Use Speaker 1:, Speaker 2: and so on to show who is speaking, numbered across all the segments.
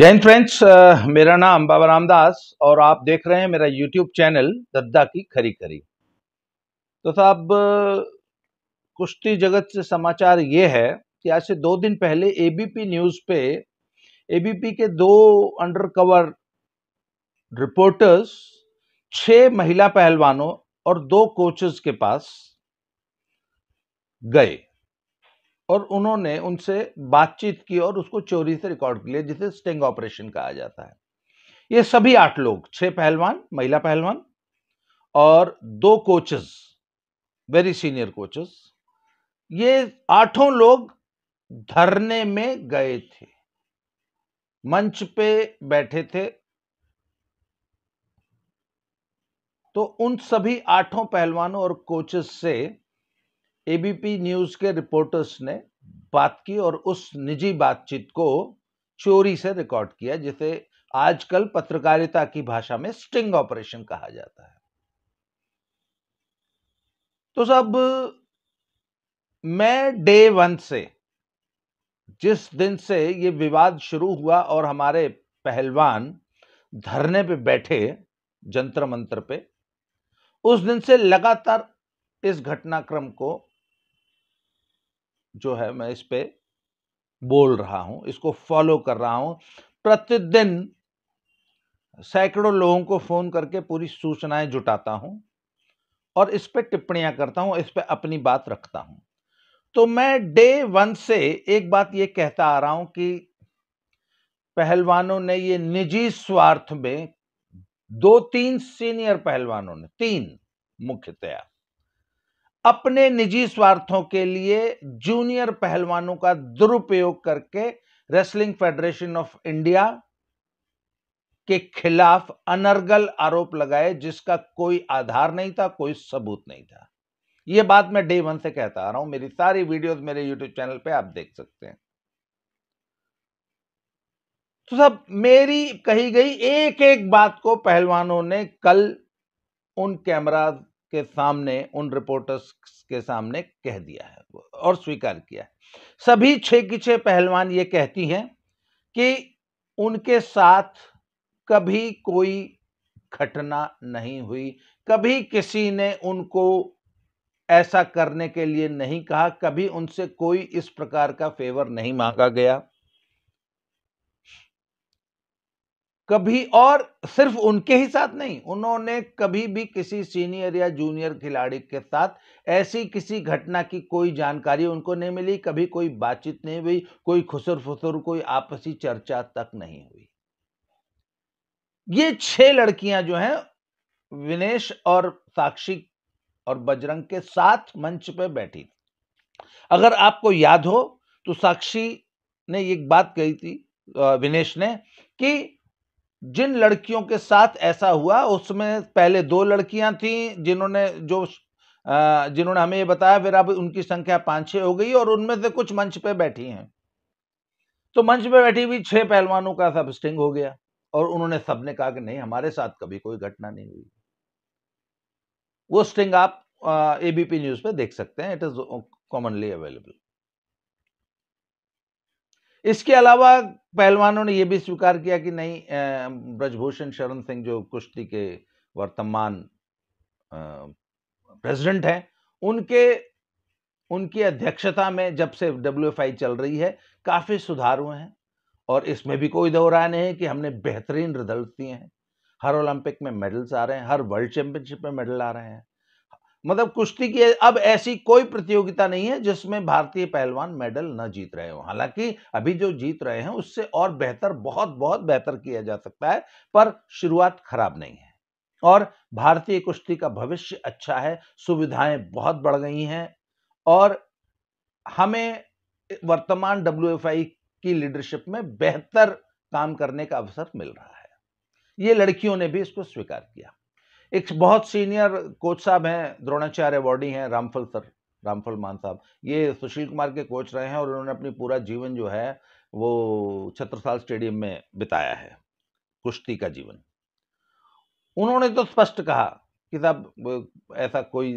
Speaker 1: Jain friends मेरा नाम बाबा रामदास और आप देख रहे हैं मेरा यूट्यूब चैनल दद्दा की खरी खरी तो साहब कुश्ती जगत से समाचार ये है कि आज से दो दिन पहले एबीपी न्यूज़ पे एबीपी के दो अंडर कवर रिपोर्टर्स छह महिला पहलवानों और दो कोचेस के पास गए और उन्होंने उनसे बातचीत की और उसको चोरी से रिकॉर्ड लिया जिसे स्टिंग ऑपरेशन कहा जाता है ये सभी आठ लोग छह पहलवान महिला पहलवान और दो कोचेस वेरी सीनियर कोचेस ये आठों लोग धरने में गए थे मंच पे बैठे थे तो उन सभी आठों पहलवानों और कोचेस से एबीपी न्यूज़ के रिपोर्टर्स ने बात की और उस निजी बातचीत को चोरी से रिकॉर्ड किया जिसे आजकल पत्रकारिता की भाषा में स्टिंग ऑपरेशन कहा जाता है तो सब मैं डे वन से जिस दिन से ये विवाद शुरू हुआ और हमारे पहलवान धरने पे बैठे जंत्र मंत्र पे उस दिन से लगातार इस घटनाक्रम को जो है मैं इस पर बोल रहा हूं इसको फॉलो कर रहा हूं प्रतिदिन सैकड़ों लोगों को फ़ोन करके पूरी सूचनाएं जुटाता हूं और इस पर टिप्पणियां करता हूं इस पर अपनी बात रखता हूं तो मैं डे वन से एक बात ये कहता आ रहा हूं कि पहलवानों ने ये निजी स्वार्थ में दो तीन सीनियर पहलवानों ने तीन मुख्यतया अपने निजी स्वार्थों के लिए जूनियर पहलवानों का दुरुपयोग करके रेसलिंग फेडरेशन ऑफ इंडिया के खिलाफ अनर्गल आरोप लगाए जिसका कोई आधार नहीं था कोई सबूत नहीं था यह बात मैं डे वन से कहता आ रहा हूं मेरी सारी वीडियोस मेरे यूट्यूब चैनल पे आप देख सकते हैं तो सब मेरी कही गई एक एक बात को पहलवानों ने कल उन कैमराज के सामने उन रिपोर्टर्स के सामने कह दिया है और स्वीकार किया है सभी छह की छह पहलवान ये कहती हैं कि उनके साथ कभी कोई घटना नहीं हुई कभी किसी ने उनको ऐसा करने के लिए नहीं कहा कभी उनसे कोई इस प्रकार का फेवर नहीं मांगा गया कभी और सिर्फ उनके ही साथ नहीं उन्होंने कभी भी किसी सीनियर या जूनियर खिलाड़ी के साथ ऐसी किसी घटना की कोई जानकारी उनको नहीं मिली कभी कोई बातचीत नहीं हुई कोई खुसर फुसर कोई आपसी चर्चा तक नहीं हुई ये छह लड़कियां जो हैं विनेश और साक्षी और बजरंग के साथ मंच पर बैठी अगर आपको याद हो तो साक्षी ने एक बात कही थी विनेश ने कि जिन लड़कियों के साथ ऐसा हुआ उसमें पहले दो लड़कियां थीं जिन्होंने जो जिन्होंने हमें ये बताया फिर अब उनकी संख्या पाँच छः हो गई और उनमें से कुछ मंच पे बैठी हैं तो मंच पे बैठी हुई छः पहलवानों का सब स्टिंग हो गया और उन्होंने सबने कहा कि नहीं हमारे साथ कभी कोई घटना नहीं हुई वो स्टिंग आप एबीपी न्यूज़ पे देख सकते हैं इट इज़ कॉमनली अवेलेबल इसके अलावा पहलवानों ने यह भी स्वीकार किया कि नहीं ब्रजभूषण शरण सिंह जो कुश्ती के वर्तमान प्रेसिडेंट हैं उनके उनकी अध्यक्षता में जब से डब्ल्यू चल रही है काफ़ी सुधार हुए हैं और इसमें भी कोई दो नहीं है कि हमने बेहतरीन रिजल्ट दिए हैं हर ओलंपिक में मेडल्स आ रहे हैं हर वर्ल्ड चैम्पियनशिप में मेडल आ रहे हैं मतलब कुश्ती की अब ऐसी कोई प्रतियोगिता नहीं है जिसमें भारतीय पहलवान मेडल न जीत रहे हो हालांकि अभी जो जीत रहे हैं उससे और बेहतर बहुत बहुत बेहतर किया जा सकता है पर शुरुआत खराब नहीं है और भारतीय कुश्ती का भविष्य अच्छा है सुविधाएं बहुत बढ़ गई हैं और हमें वर्तमान डब्ल्यू की लीडरशिप में बेहतर काम करने का अवसर मिल रहा है ये लड़कियों ने भी इसको स्वीकार किया एक बहुत सीनियर कोच साहब हैं द्रोणाचार्य अवॉर्डी हैं रामफल सर रामफल मान साहब ये सुशील कुमार के कोच रहे हैं और उन्होंने अपनी पूरा जीवन जो है वो छत्रसाल स्टेडियम में बिताया है कुश्ती का जीवन उन्होंने तो स्पष्ट कहा कि साहब ऐसा कोई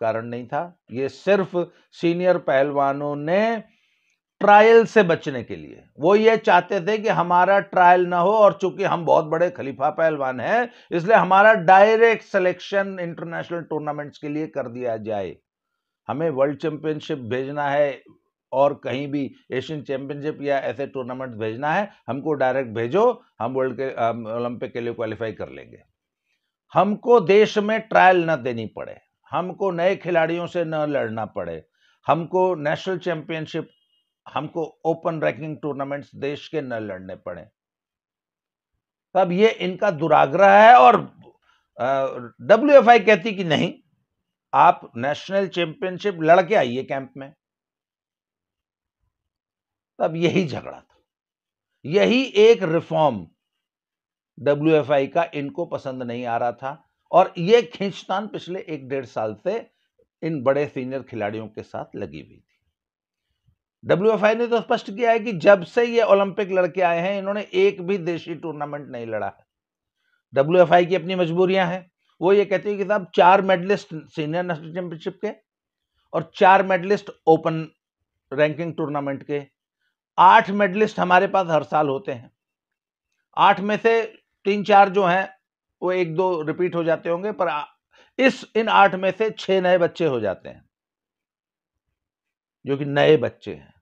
Speaker 1: कारण नहीं था ये सिर्फ सीनियर पहलवानों ने ट्रायल से बचने के लिए वो ये चाहते थे कि हमारा ट्रायल ना हो और चूंकि हम बहुत बड़े खलीफा पहलवान हैं इसलिए हमारा डायरेक्ट सिलेक्शन इंटरनेशनल टूर्नामेंट्स के लिए कर दिया जाए हमें वर्ल्ड चैंपियनशिप भेजना है और कहीं भी एशियन चैंपियनशिप या ऐसे टूर्नामेंट भेजना है हमको डायरेक्ट भेजो हम वर्ल्ड के ओलंपिक के लिए क्वालिफाई कर लेंगे हमको देश में ट्रायल न देनी पड़े हमको नए खिलाड़ियों से न लड़ना पड़े हमको नेशनल चैंपियनशिप हमको ओपन रैंकिंग टूर्नामेंट्स देश के न लड़ने पड़े तब ये इनका दुराग्रह है और डब्ल्यू एफ आई कहती कि नहीं आप नेशनल चैंपियनशिप लड़के आइए कैंप में तब यही झगड़ा था यही एक रिफॉर्म डब्ल्यू एफ आई का इनको पसंद नहीं आ रहा था और ये खींचतान पिछले एक डेढ़ साल से इन बड़े सीनियर खिलाड़ियों के साथ लगी हुई थी आई ने तो स्पष्ट किया है कि जब से ये ओलंपिक लड़के आए हैं इन्होंने एक भी देशी टूर्नामेंट नहीं लड़ा है आई की अपनी मजबूरियां हैं वो ये कहती है कि साहब चार मेडलिस्ट सीनियर नेशनल चैंपियनशिप के और चार मेडलिस्ट ओपन रैंकिंग टूर्नामेंट के आठ मेडलिस्ट हमारे पास हर साल होते हैं आठ में से तीन चार जो हैं वो एक दो रिपीट हो जाते होंगे पर इस इन आठ में से छः नए बच्चे हो जाते हैं जो कि नए बच्चे हैं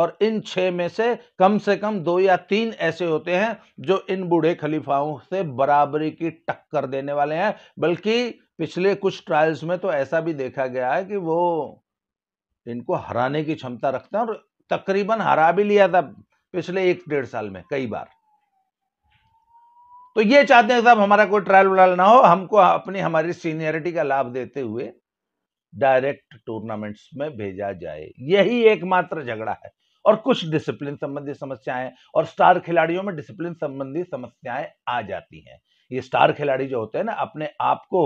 Speaker 1: और इन छः में से कम से कम दो या तीन ऐसे होते हैं जो इन बूढ़े खलीफाओं से बराबरी की टक्कर देने वाले हैं बल्कि पिछले कुछ ट्रायल्स में तो ऐसा भी देखा गया है कि वो इनको हराने की क्षमता रखते हैं और तकरीबन हरा भी लिया था पिछले एक डेढ़ साल में कई बार तो ये चाहते हैं साहब हमारा कोई ट्रायल व्रायल ना हो हमको अपनी हमारी सीनियरिटी का लाभ देते हुए डायरेक्ट टूर्नामेंट्स में भेजा जाए यही एकमात्र झगड़ा है और कुछ डिसिप्लिन संबंधी समस्याएं और स्टार खिलाड़ियों में डिसिप्लिन संबंधी समस्याएं आ जाती हैं ये स्टार खिलाड़ी जो होते हैं ना अपने आप को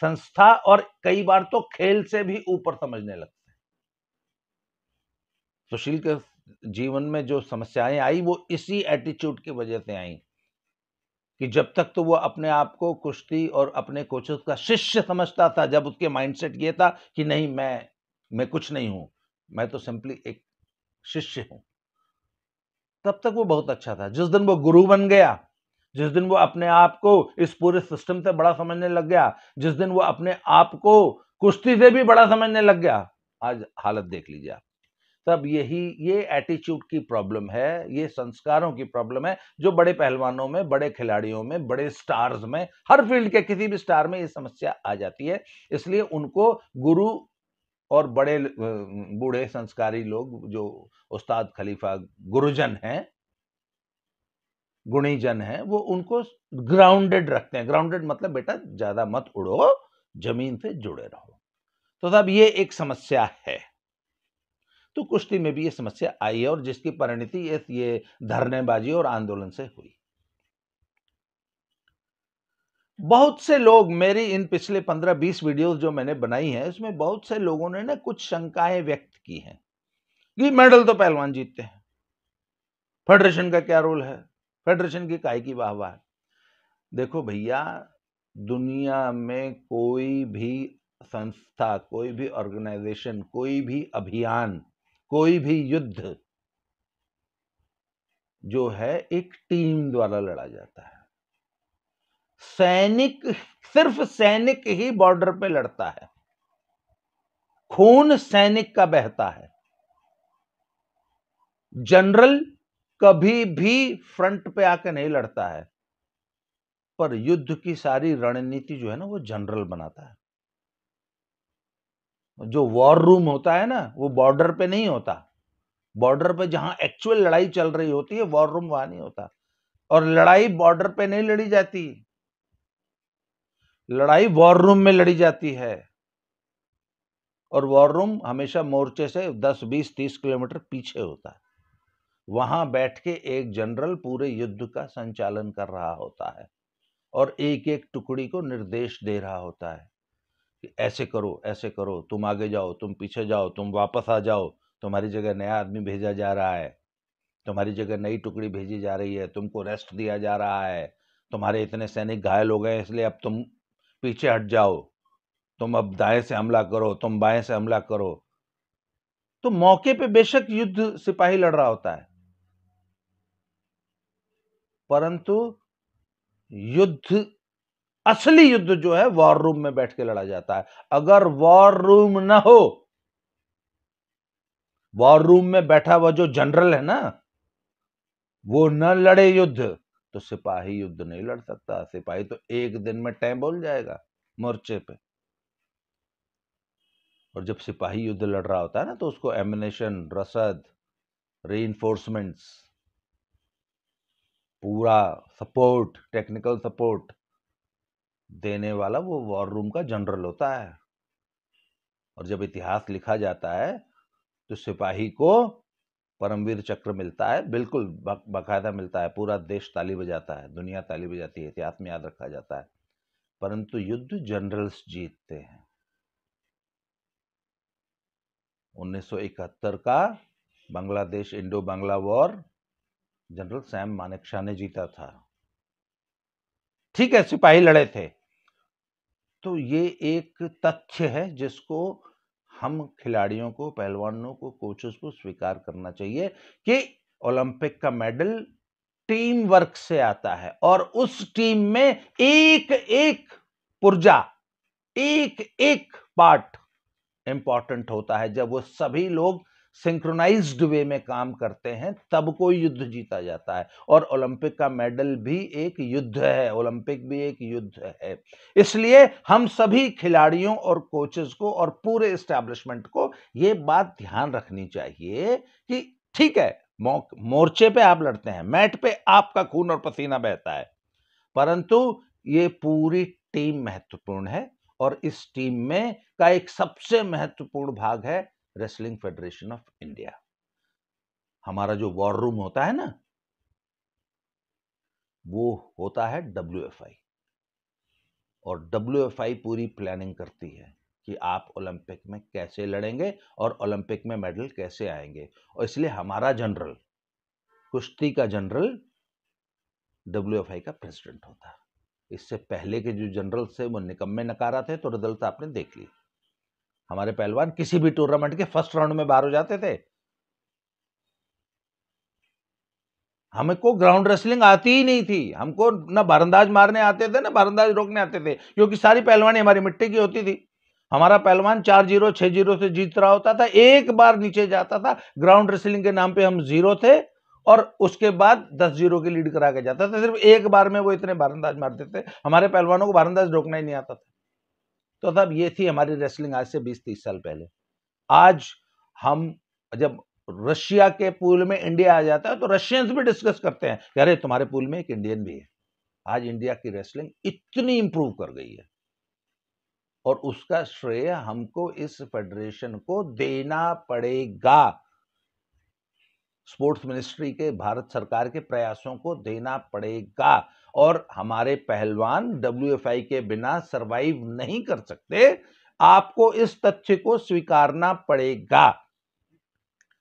Speaker 1: संस्था और कई बार तो खेल से भी ऊपर समझने लगते हैं सुशील के जीवन में जो समस्याएं आई वो इसी एटीट्यूड की वजह से आई कि जब तक तो वो अपने आप को कुश्ती और अपने कोचेस का शिष्य समझता था जब उसके माइंडसेट ये था कि नहीं मैं मैं कुछ नहीं हूं मैं तो सिंपली एक शिष्य हूं तब तक वो बहुत अच्छा था जिस दिन वो गुरु बन गया जिस दिन वो अपने आप को इस पूरे सिस्टम से बड़ा समझने लग गया जिस दिन वो अपने आप को कुश्ती से भी बड़ा समझने लग गया आज हालत देख लीजिए आप तब यही ये एटीट्यूड की प्रॉब्लम है ये संस्कारों की प्रॉब्लम है जो बड़े पहलवानों में बड़े खिलाड़ियों में बड़े स्टार्स में हर फील्ड के किसी भी स्टार में ये समस्या आ जाती है इसलिए उनको गुरु और बड़े बूढ़े संस्कारी लोग जो उस्ताद खलीफा गुरुजन हैं गुणीजन हैं वो उनको ग्राउंडेड रखते हैं ग्राउंडेड मतलब बेटा ज़्यादा मत उड़ो जमीन से जुड़े रहो तो साहब ये एक समस्या है तो कुश्ती में भी ये समस्या आई है और जिसकी परिणति ये धरनेबाजी और आंदोलन से हुई बहुत से लोग मेरी इन पिछले पंद्रह बीस वीडियोस जो मैंने बनाई हैं उसमें बहुत से लोगों ने ना कुछ शंकाएं व्यक्त की हैं कि मेडल तो पहलवान जीतते हैं फेडरेशन का क्या रोल है फेडरेशन की काय की वाह वाह देखो भैया दुनिया में कोई भी संस्था कोई भी ऑर्गेनाइजेशन कोई भी अभियान कोई भी युद्ध जो है एक टीम द्वारा लड़ा जाता है सैनिक सिर्फ सैनिक ही बॉर्डर पे लड़ता है खून सैनिक का बहता है जनरल कभी भी फ्रंट पे आकर नहीं लड़ता है पर युद्ध की सारी रणनीति जो है ना वो जनरल बनाता है जो वॉर रूम होता है ना वो बॉर्डर पे नहीं होता बॉर्डर पे जहां एक्चुअल लड़ाई चल रही होती है वॉर रूम वहां नहीं होता और लड़ाई बॉर्डर पे नहीं लड़ी जाती लड़ाई वॉर रूम में लड़ी जाती है और वॉर रूम हमेशा मोर्चे से 10, 20, 30 किलोमीटर पीछे होता है वहां बैठ के एक जनरल पूरे युद्ध का संचालन कर रहा होता है और एक एक टुकड़ी को निर्देश दे रहा होता है कि ऐसे करो ऐसे करो तुम आगे जाओ तुम पीछे जाओ तुम वापस आ जाओ तुम्हारी जगह नया आदमी भेजा जा रहा है तुम्हारी जगह नई टुकड़ी भेजी जा रही है तुमको रेस्ट दिया जा रहा है तुम्हारे इतने सैनिक घायल हो गए इसलिए अब तुम पीछे हट जाओ तुम अब दाएं से हमला करो तुम बाएं से हमला करो तो मौके पे बेशक युद्ध सिपाही लड़ रहा होता है परंतु युद्ध असली युद्ध जो है वॉर रूम में बैठ के लड़ा जाता है अगर वॉर रूम ना हो वॉर रूम में बैठा हुआ जो जनरल है ना वो न लड़े युद्ध तो सिपाही युद्ध नहीं लड़ सकता सिपाही तो एक दिन में टैम बोल जाएगा मोर्चे पे और जब सिपाही युद्ध लड़ रहा होता है ना तो उसको एमिनेशन रसद री पूरा सपोर्ट टेक्निकल सपोर्ट देने वाला वो वॉर रूम का जनरल होता है और जब इतिहास लिखा जाता है तो सिपाही को परमवीर चक्र मिलता है बिल्कुल बाकायदा मिलता है पूरा देश ताली बजाता है दुनिया ताली बजाती है इतिहास में याद रखा जाता है परंतु युद्ध जनरल्स जीतते हैं 1971 का Bangladesh Indo Bangla war general Sam Manekshaw ने जीता था ठीक है सिपाही लड़े थे तो ये एक तथ्य है जिसको हम खिलाड़ियों को पहलवानों को कोचेस को स्वीकार करना चाहिए कि ओलंपिक का मेडल टीम वर्क से आता है और उस टीम में एक एक पुर्जा एक एक पार्ट इंपॉर्टेंट होता है जब वो सभी लोग सिंक्रोनाइज्ड वे में काम करते हैं तब कोई युद्ध जीता जाता है और ओलंपिक का मेडल भी एक युद्ध है ओलंपिक भी एक युद्ध है इसलिए हम सभी खिलाड़ियों और कोचेस को और पूरे इस्टेब्लिशमेंट को ये बात ध्यान रखनी चाहिए कि ठीक है मोर्चे पे आप लड़ते हैं मैट पे आपका खून और पसीना बहता है परंतु ये पूरी टीम महत्वपूर्ण है और इस टीम में का एक सबसे महत्वपूर्ण भाग है रेसलिंग फेडरेशन ऑफ इंडिया हमारा जो वॉर रूम होता है ना वो होता है डब्ल्यू और डब्ल्यू पूरी प्लानिंग करती है कि आप ओलंपिक में कैसे लड़ेंगे और ओलंपिक में मेडल कैसे आएंगे और इसलिए हमारा जनरल कुश्ती का जनरल डब्ल्यू का प्रेसिडेंट होता है इससे पहले के जो जनरल थे वो निकम्मे नकारा थे तो रिजल्ट आपने देख ली हमारे पहलवान किसी भी टूर्नामेंट के फर्स्ट राउंड में बाहर हो जाते थे हमको ग्राउंड रेसलिंग आती ही नहीं थी हमको ना बारंदाज मारने आते थे ना बारंदाज रोकने आते थे क्योंकि सारी पहलवानी हमारी मिट्टी की होती थी हमारा पहलवान चार जीरो छह जीरो से जीत रहा होता था एक बार नीचे जाता था ग्राउंड रेसलिंग के नाम पे हम जीरो थे और उसके बाद दस जीरो की लीड करा के जाता था सिर्फ एक बार में वो इतने बारंदाज मारते थे हमारे पहलवानों को बारंदाज रोकना ही नहीं आता था तो साहब ये थी हमारी रेसलिंग आज से 20-30 साल पहले आज हम जब रशिया के पूल में इंडिया आ जाता है तो रशियंस भी डिस्कस करते हैं कि अरे तुम्हारे पूल में एक इंडियन भी है आज इंडिया की रेसलिंग इतनी इंप्रूव कर गई है और उसका श्रेय हमको इस फेडरेशन को देना पड़ेगा स्पोर्ट्स मिनिस्ट्री के भारत सरकार के प्रयासों को देना पड़ेगा और हमारे पहलवान डब्ल्यू के बिना सरवाइव नहीं कर सकते आपको इस तथ्य को स्वीकारना पड़ेगा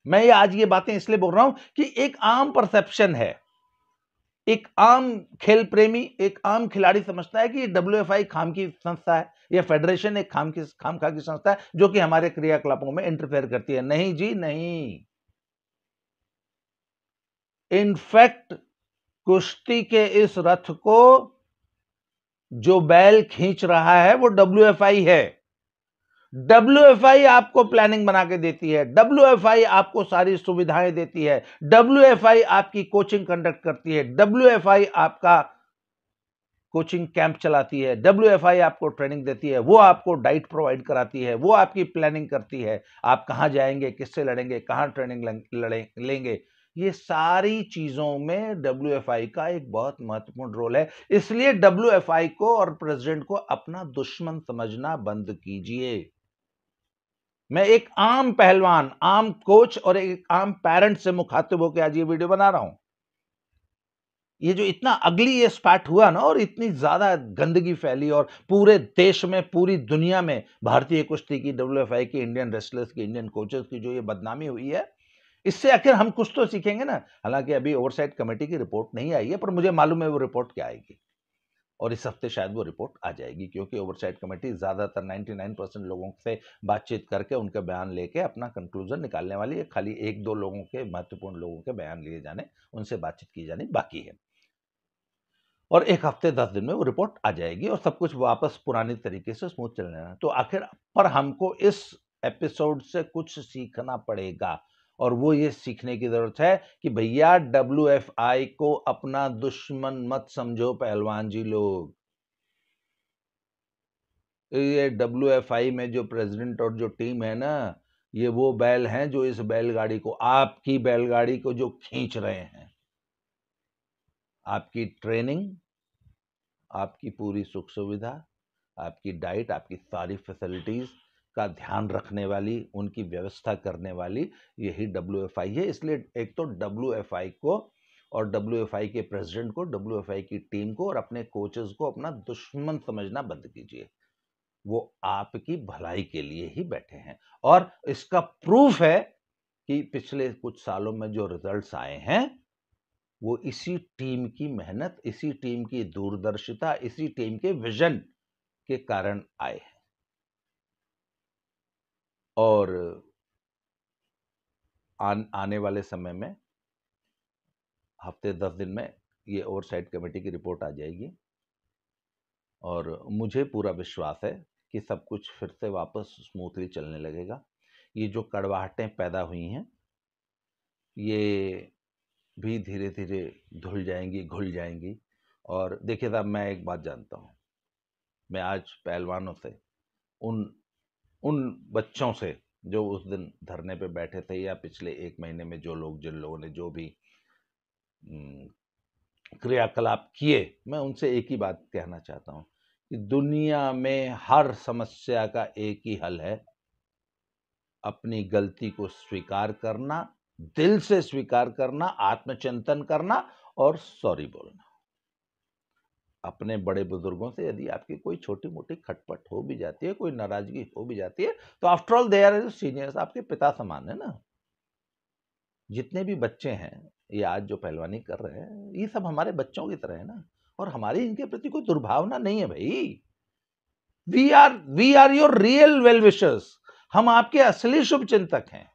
Speaker 1: मैं ये आज ये बातें इसलिए बोल रहा हूं कि एक आम परसेप्शन है एक आम खेल प्रेमी एक आम खिलाड़ी समझता है कि डब्ल्यू एफ आई खाम की संस्था है या फेडरेशन एक खाम की खाम खा की संस्था है जो कि हमारे क्रियाकलापों में इंटरफेयर करती है नहीं जी नहीं इनफैक्ट कुश्ती के इस रथ को जो बैल खींच रहा है वो डब्ल्यू है डब्ल्यू आपको प्लानिंग बना के देती है डब्ल्यू आपको सारी सुविधाएं देती है डब्ल्यू आपकी कोचिंग कंडक्ट करती है डब्ल्यू आपका कोचिंग कैंप चलाती है डब्ल्यू आपको ट्रेनिंग देती है वो आपको डाइट प्रोवाइड कराती है वो आपकी प्लानिंग करती है आप कहाँ जाएंगे किससे लड़ेंगे कहाँ ट्रेनिंग लेंगे ये सारी चीज़ों में डब्ल्यू का एक बहुत महत्वपूर्ण रोल है इसलिए डब्ल्यू को और प्रेसिडेंट को अपना दुश्मन समझना बंद कीजिए मैं एक आम पहलवान आम कोच और एक आम पेरेंट से मुखातिब होकर आज ये वीडियो बना रहा हूं ये जो इतना अगली ये स्पैट हुआ ना और इतनी ज़्यादा गंदगी फैली और पूरे देश में पूरी दुनिया में भारतीय कुश्ती की डब्ल्यू की इंडियन रेसलर्स की इंडियन कोचेस की जो ये बदनामी हुई है इससे आखिर हम कुछ तो सीखेंगे ना हालांकि अभी ओवरसाइट कमेटी की रिपोर्ट नहीं आई है पर मुझे मालूम है वो रिपोर्ट क्या आएगी और इस हफ्ते शायद वो रिपोर्ट आ जाएगी क्योंकि ओवरसाइट कमेटी ज़्यादातर 99 परसेंट लोगों से बातचीत करके उनके बयान लेके अपना कंक्लूजन निकालने वाली है खाली एक दो लोगों के महत्वपूर्ण लोगों के बयान लिए जाने उनसे बातचीत की जानी बाकी है और एक हफ्ते दस दिन में वो रिपोर्ट आ जाएगी और सब कुछ वापस पुराने तरीके से स्मूथ चलने तो आखिर पर हमको इस एपिसोड से कुछ सीखना पड़ेगा और वो ये सीखने की ज़रूरत है कि भैया डब्ल्यू एफ आई को अपना दुश्मन मत समझो पहलवान जी लोग ये डब्ल्यू एफ आई में जो प्रेसिडेंट और जो टीम है ना ये वो बैल हैं जो इस बैलगाड़ी को आपकी बैलगाड़ी को जो खींच रहे हैं आपकी ट्रेनिंग आपकी पूरी सुख सुविधा आपकी डाइट आपकी सारी फैसिलिटीज़ का ध्यान रखने वाली उनकी व्यवस्था करने वाली यही डब्ल्यू है इसलिए एक तो डब्ल्यू को और डब्ल्यू के प्रेसिडेंट को डब्ल्यू की टीम को और अपने कोचेज को अपना दुश्मन समझना बंद कीजिए वो आपकी भलाई के लिए ही बैठे हैं और इसका प्रूफ है कि पिछले कुछ सालों में जो रिजल्ट्स आए हैं वो इसी टीम की मेहनत इसी टीम की दूरदर्शिता इसी टीम के विजन के कारण आए हैं और आन, आने वाले समय में हफ्ते दस दिन में ये ओवरसाइट कमेटी की रिपोर्ट आ जाएगी और मुझे पूरा विश्वास है कि सब कुछ फिर से वापस स्मूथली चलने लगेगा ये जो कड़वाहटें पैदा हुई हैं ये भी धीरे धीरे धुल जाएंगी घुल जाएंगी और देखिए साहब मैं एक बात जानता हूँ मैं आज पहलवानों से उन उन बच्चों से जो उस दिन धरने पे बैठे थे या पिछले एक महीने में जो लोग जिन लोगों ने जो भी क्रियाकलाप किए मैं उनसे एक ही बात कहना चाहता हूँ कि दुनिया में हर समस्या का एक ही हल है अपनी गलती को स्वीकार करना दिल से स्वीकार करना आत्मचिंतन करना और सॉरी बोलना अपने बड़े बुजुर्गों से यदि आपकी कोई छोटी मोटी खटपट हो भी जाती है कोई नाराजगी हो भी जाती है तो after all they are seniors आपके पिता समान है ना जितने भी बच्चे हैं ये आज जो पहलवानी कर रहे हैं ये सब हमारे बच्चों की तरह है ना और हमारी इनके प्रति कोई दुर्भावना नहीं है भाई we are we are your real well wishers हम आपके असली शुभ चिंतक हैं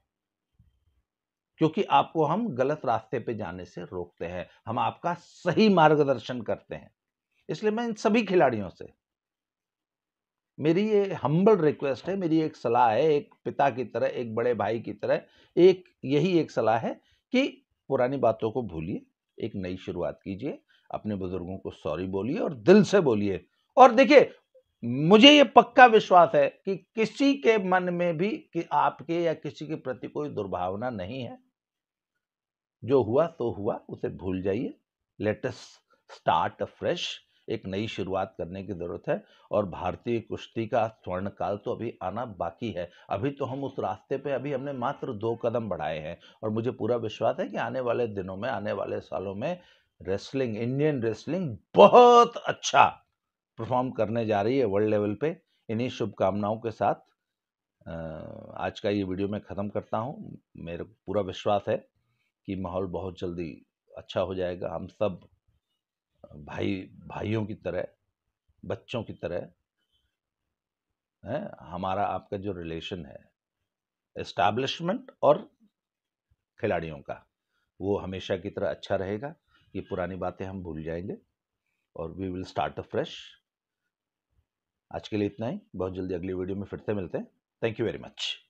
Speaker 1: क्योंकि आपको हम गलत रास्ते पे जाने से रोकते हैं हम आपका सही मार्गदर्शन करते हैं इसलिए मैं इन सभी खिलाड़ियों से मेरी ये हम्बल रिक्वेस्ट है मेरी एक सलाह है एक पिता की तरह एक बड़े भाई की तरह एक यही एक सलाह है कि पुरानी बातों को भूलिए एक नई शुरुआत कीजिए अपने बुजुर्गों को सॉरी बोलिए और दिल से बोलिए और देखिए मुझे ये पक्का विश्वास है कि किसी के मन में भी कि आपके या किसी के प्रति कोई दुर्भावना नहीं है जो हुआ तो हुआ उसे भूल जाइए लेटेस्ट स्टार्ट फ्रेश एक नई शुरुआत करने की ज़रूरत है और भारतीय कुश्ती का स्वर्ण काल तो अभी आना बाकी है अभी तो हम उस रास्ते पे अभी हमने मात्र दो कदम बढ़ाए हैं और मुझे पूरा विश्वास है कि आने वाले दिनों में आने वाले सालों में रेसलिंग इंडियन रेसलिंग बहुत अच्छा परफॉर्म करने जा रही है वर्ल्ड लेवल पे इन्हीं शुभकामनाओं के साथ आज का ये वीडियो मैं ख़त्म करता हूँ मेरा पूरा विश्वास है कि माहौल बहुत जल्दी अच्छा हो जाएगा हम सब भाई भाइयों की तरह बच्चों की तरह है हमारा आपका जो रिलेशन है एस्टैब्लिशमेंट और खिलाड़ियों का वो हमेशा की तरह अच्छा रहेगा ये पुरानी बातें हम भूल जाएंगे और we will start a fresh आज के लिए इतना ही बहुत जल्दी अगली वीडियो में फिर से मिलते हैं थैंक यू वेरी मच